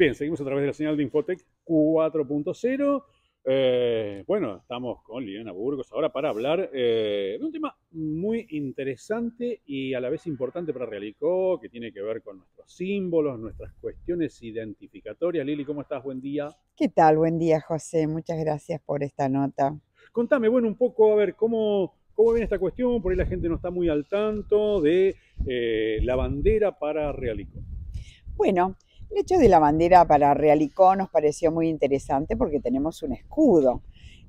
Bien, seguimos a través de la señal de Infotec 4.0. Eh, bueno, estamos con Liliana Burgos ahora para hablar eh, de un tema muy interesante y a la vez importante para Realico, que tiene que ver con nuestros símbolos, nuestras cuestiones identificatorias. Lili, ¿cómo estás? Buen día. ¿Qué tal? Buen día, José. Muchas gracias por esta nota. Contame, bueno, un poco, a ver, ¿cómo, cómo viene esta cuestión? Por ahí la gente no está muy al tanto de eh, la bandera para Realico. Bueno, el hecho de la bandera para Realicó nos pareció muy interesante porque tenemos un escudo.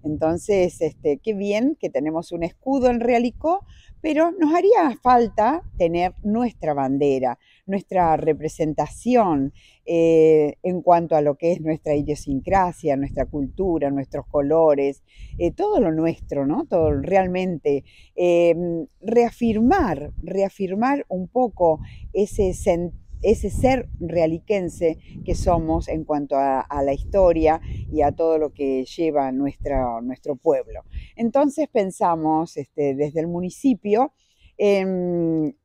Entonces, este, qué bien que tenemos un escudo en Realicó, pero nos haría falta tener nuestra bandera, nuestra representación eh, en cuanto a lo que es nuestra idiosincrasia, nuestra cultura, nuestros colores, eh, todo lo nuestro, ¿no? Todo realmente eh, reafirmar, reafirmar un poco ese sentido ese ser realiquense que somos en cuanto a, la historia y a todo lo que lleva nuestra, nuestro pueblo. Entonces pensamos este, desde el municipio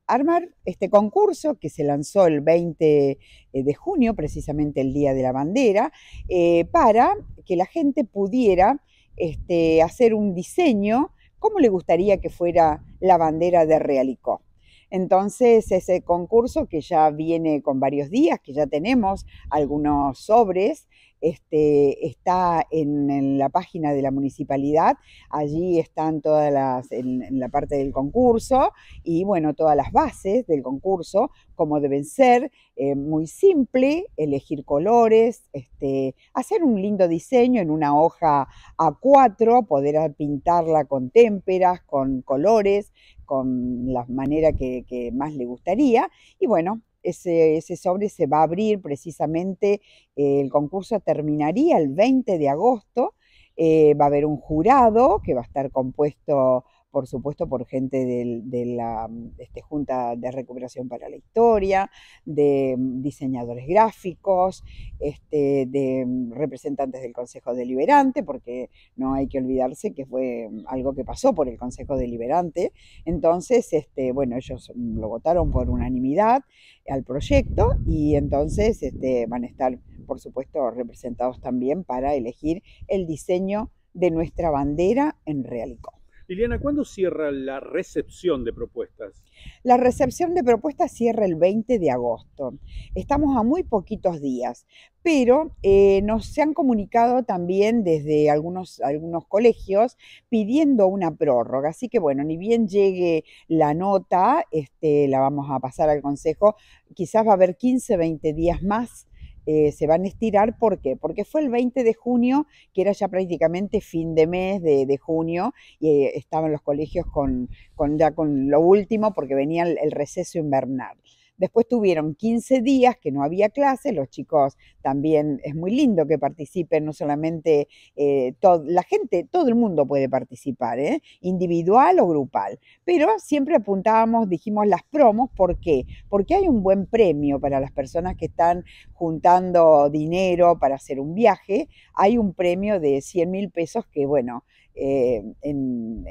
armar este concurso que se lanzó el 20 eh, de junio, precisamente el Día de la Bandera, eh, para que la gente pudiera este, hacer un diseño, como le gustaría que fuera la bandera de Realicó. Entonces, ese concurso que ya viene con varios días, que ya tenemos algunos sobres, este, está en, la página de la municipalidad, allí están todas las, en, la parte del concurso y bueno, todas las bases del concurso, como deben ser, eh, muy simple, elegir colores, este, hacer un lindo diseño en una hoja A4, poder pintarla con témperas, con colores, con la manera que, que más le gustaría y bueno, ese, sobre se va a abrir precisamente, eh, el concurso terminaría el 20 de agosto, eh, va a haber un jurado que va a estar compuesto por supuesto por gente de, la mm, este, Junta de Recuperación para la Historia, de mm, diseñadores gráficos, este, de mm, representantes del Consejo Deliberante, porque no hay que olvidarse que fue algo que pasó por el Consejo Deliberante. Entonces, este, bueno, ellos lo votaron por unanimidad al proyecto y entonces este, van a estar, por supuesto, representados también para elegir el diseño de nuestra bandera en Realicó. Liliana, ¿cuándo cierra la recepción de propuestas? La recepción de propuestas cierra el 20 de agosto. Estamos a muy poquitos días, pero eh, nos se han comunicado también desde algunos, algunos colegios pidiendo una prórroga. Así que bueno, ni bien llegue la nota, este, la vamos a pasar al Consejo, quizás va a haber 15, 20 días más eh, se van a estirar. ¿Por qué? Porque fue el 20 de junio, que era ya prácticamente fin de mes de, junio, y eh, estaban los colegios con, con, ya con lo último porque venía el, el receso invernal. Después tuvieron 15 días que no había clase. los chicos también es muy lindo que participen, no solamente eh, la gente, todo el mundo puede participar, ¿eh? individual o grupal, pero siempre apuntábamos, dijimos las promos, ¿por qué? Porque hay un buen premio para las personas que están juntando dinero para hacer un viaje, hay un premio de 100 mil pesos que, bueno, eh, en,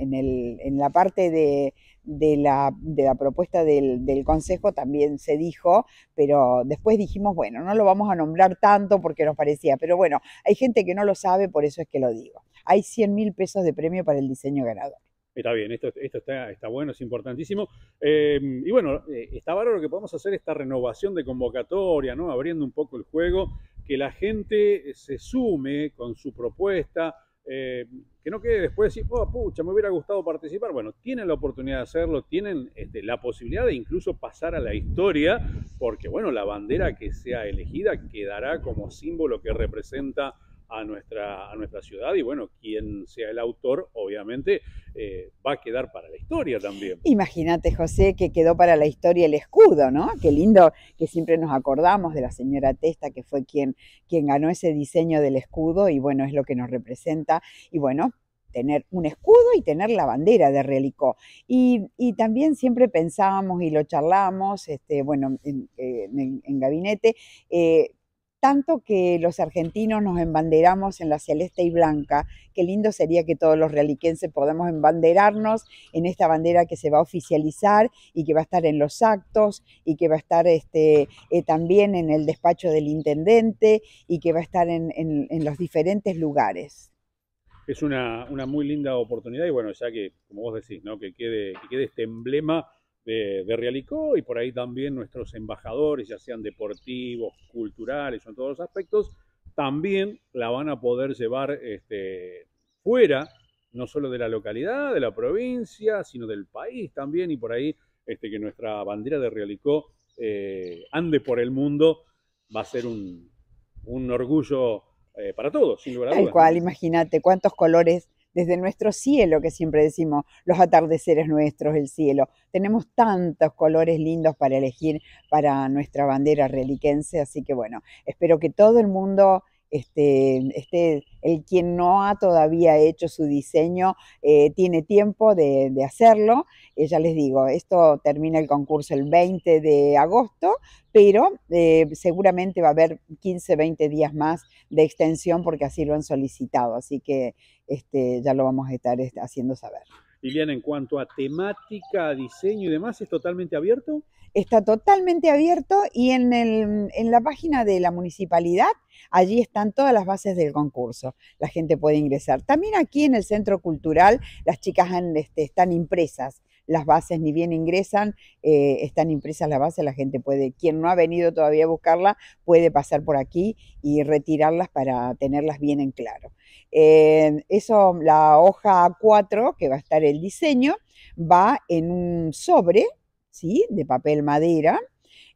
la parte de, la, propuesta del, Consejo también se dijo, pero después dijimos, bueno, no lo vamos a nombrar tanto porque nos parecía, pero bueno, hay gente que no lo sabe, por eso es que lo digo. Hay 100 mil pesos de premio para el diseño ganador. Está bien, esto, está, bueno, es importantísimo. Eh, y bueno, eh, está bárbaro que podemos hacer esta renovación de convocatoria, ¿no? Abriendo un poco el juego, que la gente se sume con su propuesta, eh, que no quede después decir, oh, pucha, me hubiera gustado participar. Bueno, tienen la oportunidad de hacerlo, tienen este, la posibilidad de incluso pasar a la historia, porque bueno, la bandera que sea elegida quedará como símbolo que representa a nuestra, a nuestra ciudad y bueno, quien sea el autor obviamente eh, va a quedar para la historia también. Imagínate José que quedó para la historia el escudo, ¿no? Qué lindo que siempre nos acordamos de la señora Testa que fue quien, quien ganó ese diseño del escudo y bueno, es lo que nos representa y bueno, tener un escudo y tener la bandera de Relicó. Y, también siempre pensábamos y lo charlamos este, bueno, en, eh, gabinete, eh, tanto que los argentinos nos embanderamos en la celeste y blanca, qué lindo sería que todos los realiquenses podamos embanderarnos en esta bandera que se va a oficializar y que va a estar en los actos y que va a estar este, eh, también en el despacho del intendente y que va a estar en, los diferentes lugares. Es una, muy linda oportunidad y bueno, ya que, como vos decís, que quede este emblema de, Realicó y por ahí también nuestros embajadores, ya sean deportivos, culturales o en todos los aspectos, también la van a poder llevar este, fuera, no solo de la localidad, de la provincia, sino del país también y por ahí este, que nuestra bandera de Realicó eh, ande por el mundo va a ser un, orgullo eh, para todos, sin lugar a dudas. Tal cual, imagínate cuántos colores desde nuestro cielo, que siempre decimos, los atardeceres nuestros, el cielo. Tenemos tantos colores lindos para elegir para nuestra bandera reliquense, así que bueno, espero que todo el mundo este, este, el quien no ha todavía hecho su diseño eh, tiene tiempo de, hacerlo. Eh, ya les digo, esto termina el concurso el 20 de agosto, pero eh, seguramente va a haber 15, 20 días más de extensión porque así lo han solicitado, así que este, ya lo vamos a estar este, haciendo saber. Liliana, en cuanto a temática, diseño y demás, ¿es totalmente abierto? está totalmente abierto y en, la página de la municipalidad Allí están todas las bases del concurso. La gente puede ingresar. También aquí en el Centro Cultural las chicas este, están impresas. Las bases ni bien ingresan, eh, están impresas las bases, la gente puede, quien no ha venido todavía a buscarla, puede pasar por aquí y retirarlas para tenerlas bien en claro. Eh, eso, la hoja 4, que va a estar el diseño, va en un sobre ¿sí? De papel madera.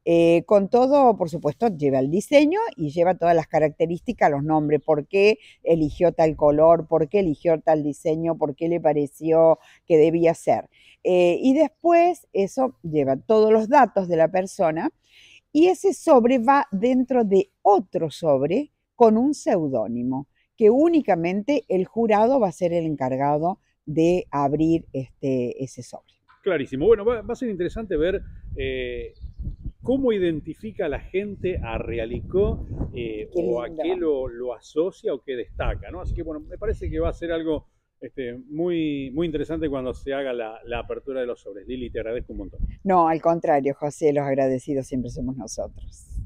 Eh, con todo, por supuesto, lleva el diseño y lleva todas las características, los nombres, por qué eligió tal color, por qué eligió tal diseño, por qué le pareció que debía ser. Eh, y después eso lleva todos los datos de la persona y ese sobre va dentro de otro sobre con un seudónimo que únicamente el jurado va a ser el encargado de abrir este, ese sobre. Clarísimo. Bueno, va, a ser interesante ver eh, cómo identifica la gente a Realicó eh, o a qué lo, asocia o qué destaca, ¿no? Así que, bueno, me parece que va a ser algo este, muy, muy interesante cuando se haga la, la apertura de los sobres. Lili, te agradezco un montón. No, al contrario, José, los agradecidos siempre somos nosotros.